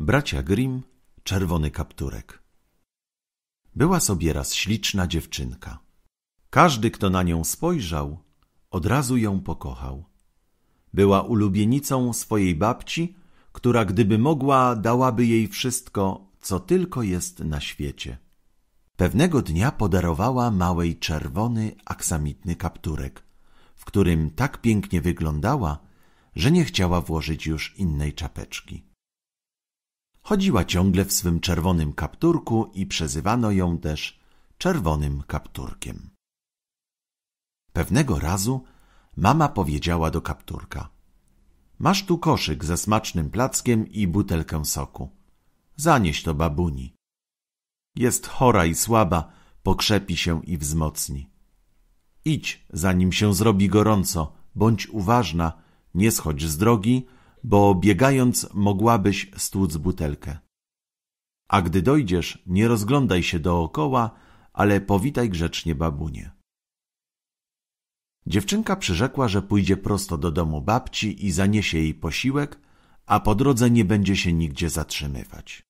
Bracia Grimm, czerwony kapturek. Była sobie raz śliczna dziewczynka. Każdy, kto na nią spojrzał, od razu ją pokochał. Była ulubienicą swojej babci, która gdyby mogła, dałaby jej wszystko, co tylko jest na świecie. Pewnego dnia podarowała małej czerwony aksamitny kapturek, w którym tak pięknie wyglądała, że nie chciała włożyć już innej czapeczki. Chodziła ciągle w swym czerwonym kapturku i przezywano ją też czerwonym kapturkiem. Pewnego razu mama powiedziała do kapturka: Masz tu koszyk ze smacznym plackiem i butelkę soku. Zanieś to babuni. Jest chora i słaba, pokrzepi się i wzmocni. Idź, zanim się zrobi gorąco, bądź uważna, nie schodź z drogi, bo biegając mogłabyś stłuc butelkę. A gdy dojdziesz, nie rozglądaj się dookoła, ale powitaj grzecznie babunie. Dziewczynka przyrzekła, że pójdzie prosto do domu babci i zaniesie jej posiłek, a po drodze nie będzie się nigdzie zatrzymywać.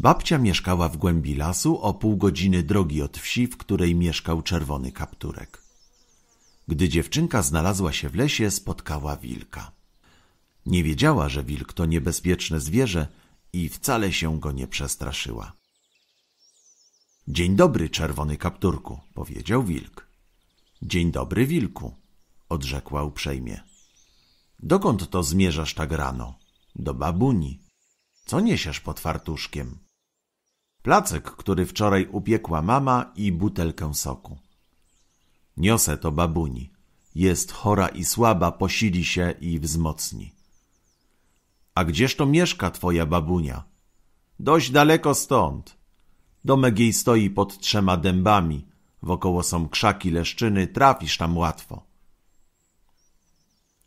Babcia mieszkała w głębi lasu o pół godziny drogi od wsi, w której mieszkał czerwony kapturek. Gdy dziewczynka znalazła się w lesie, spotkała wilka. Nie wiedziała, że wilk to niebezpieczne zwierzę i wcale się go nie przestraszyła. Dzień dobry, czerwony kapturku, powiedział wilk. Dzień dobry, wilku, odrzekła uprzejmie. Dokąd to zmierzasz tak rano? Do babuni. Co niesiesz pod fartuszkiem? Placek, który wczoraj upiekła mama i butelkę soku. Niosę to babuni. Jest chora i słaba, posili się i wzmocni. A gdzież to mieszka twoja babunia? Dość daleko stąd. Domek jej stoi pod trzema dębami. Wokoło są krzaki, leszczyny, trafisz tam łatwo.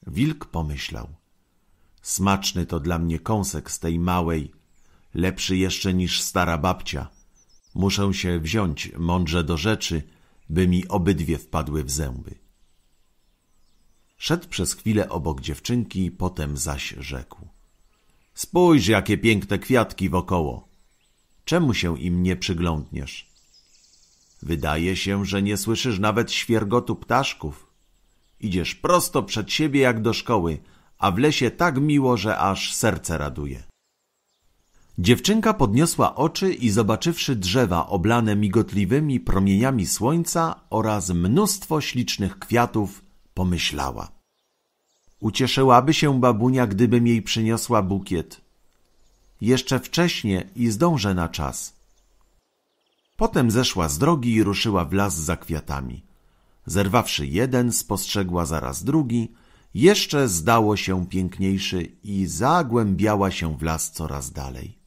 Wilk pomyślał. Smaczny to dla mnie kąsek z tej małej, lepszy jeszcze niż stara babcia. Muszę się wziąć mądrze do rzeczy – by mi obydwie wpadły w zęby. Szedł przez chwilę obok dziewczynki, potem zaś rzekł. Spójrz, jakie piękne kwiatki wokoło. Czemu się im nie przyglądniesz? Wydaje się, że nie słyszysz nawet świergotu ptaszków. Idziesz prosto przed siebie jak do szkoły, a w lesie tak miło, że aż serce raduje. Dziewczynka podniosła oczy i zobaczywszy drzewa oblane migotliwymi promieniami słońca oraz mnóstwo ślicznych kwiatów, pomyślała. Ucieszyłaby się babunia, gdybym jej przyniosła bukiet. Jeszcze wcześnie i zdążę na czas. Potem zeszła z drogi i ruszyła w las za kwiatami. Zerwawszy jeden, spostrzegła zaraz drugi, jeszcze zdało się piękniejszy i zagłębiała się w las coraz dalej.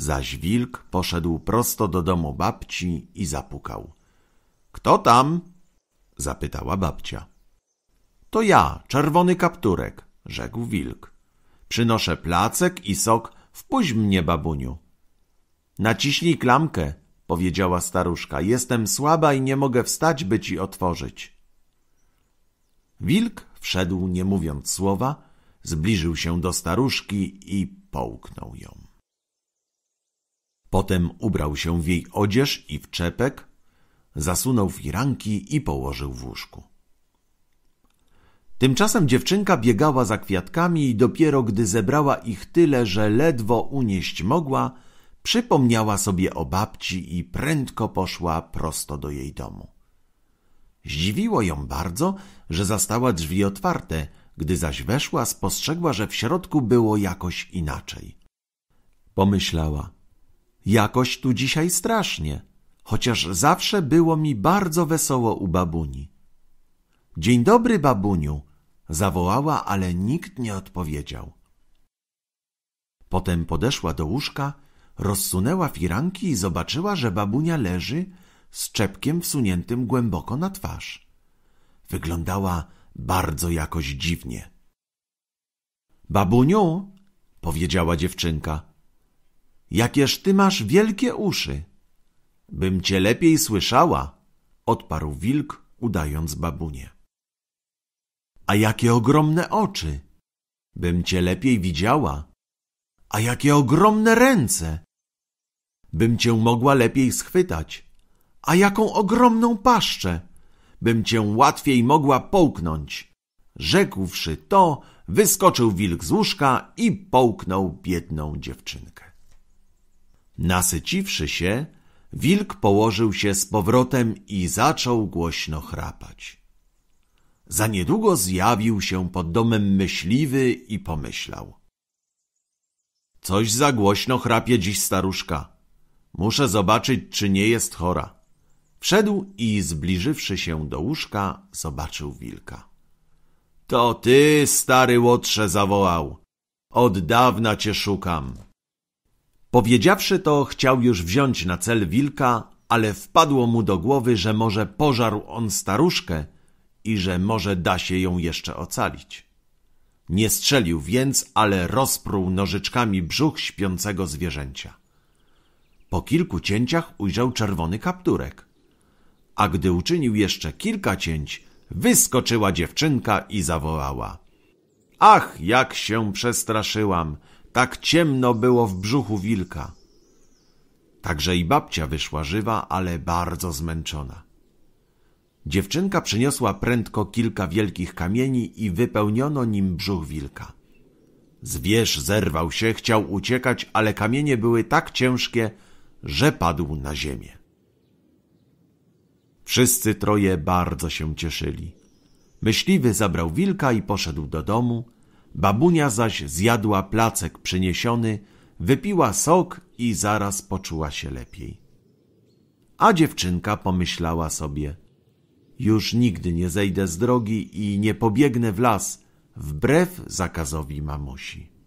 Zaś wilk poszedł prosto do domu babci i zapukał. Kto tam? zapytała babcia. To ja, czerwony kapturek, rzekł wilk. Przynoszę placek i sok, wpuść mnie, babuniu. Naciśnij klamkę, powiedziała staruszka. Jestem słaba i nie mogę wstać, by ci otworzyć. Wilk wszedł nie mówiąc słowa, zbliżył się do staruszki i połknął ją. Potem ubrał się w jej odzież i w czepek, zasunął firanki i położył w łóżku. Tymczasem dziewczynka biegała za kwiatkami i dopiero gdy zebrała ich tyle, że ledwo unieść mogła, przypomniała sobie o babci i prędko poszła prosto do jej domu. Zdziwiło ją bardzo, że zastała drzwi otwarte, gdy zaś weszła, spostrzegła, że w środku było jakoś inaczej. Pomyślała – Jakoś tu dzisiaj strasznie, chociaż zawsze było mi bardzo wesoło u babuni. Dzień dobry, babuniu, zawołała, ale nikt nie odpowiedział. Potem podeszła do łóżka, rozsunęła firanki i zobaczyła, że babunia leży z czepkiem wsuniętym głęboko na twarz. Wyglądała bardzo jakoś dziwnie. Babuniu, powiedziała dziewczynka, Jakież ty masz wielkie uszy! Bym cię lepiej słyszała, odparł wilk, udając babunię. A jakie ogromne oczy! Bym cię lepiej widziała. A jakie ogromne ręce! Bym cię mogła lepiej schwytać. A jaką ogromną paszczę! Bym cię łatwiej mogła połknąć. Rzekłszy to, wyskoczył wilk z łóżka i połknął biedną dziewczynkę. Nasyciwszy się, wilk położył się z powrotem i zaczął głośno chrapać. Za niedługo zjawił się pod domem myśliwy i pomyślał. Coś za głośno chrapie dziś staruszka. Muszę zobaczyć, czy nie jest chora. Wszedł i zbliżywszy się do łóżka, zobaczył wilka. To ty, stary łotrze, zawołał. Od dawna cię szukam. Powiedziawszy to, chciał już wziąć na cel wilka, ale wpadło mu do głowy, że może pożarł on staruszkę i że może da się ją jeszcze ocalić. Nie strzelił więc, ale rozpruł nożyczkami brzuch śpiącego zwierzęcia. Po kilku cięciach ujrzał czerwony kapturek. A gdy uczynił jeszcze kilka cięć, wyskoczyła dziewczynka i zawołała. Ach, jak się przestraszyłam! Tak ciemno było w brzuchu wilka. Także i babcia wyszła żywa, ale bardzo zmęczona. Dziewczynka przyniosła prędko kilka wielkich kamieni i wypełniono nim brzuch wilka. Zwierz zerwał się, chciał uciekać, ale kamienie były tak ciężkie, że padł na ziemię. Wszyscy troje bardzo się cieszyli. Myśliwy zabrał wilka i poszedł do domu, Babunia zaś zjadła placek przyniesiony, wypiła sok i zaraz poczuła się lepiej. A dziewczynka pomyślała sobie: Już nigdy nie zejdę z drogi i nie pobiegnę w las, wbrew zakazowi mamusi.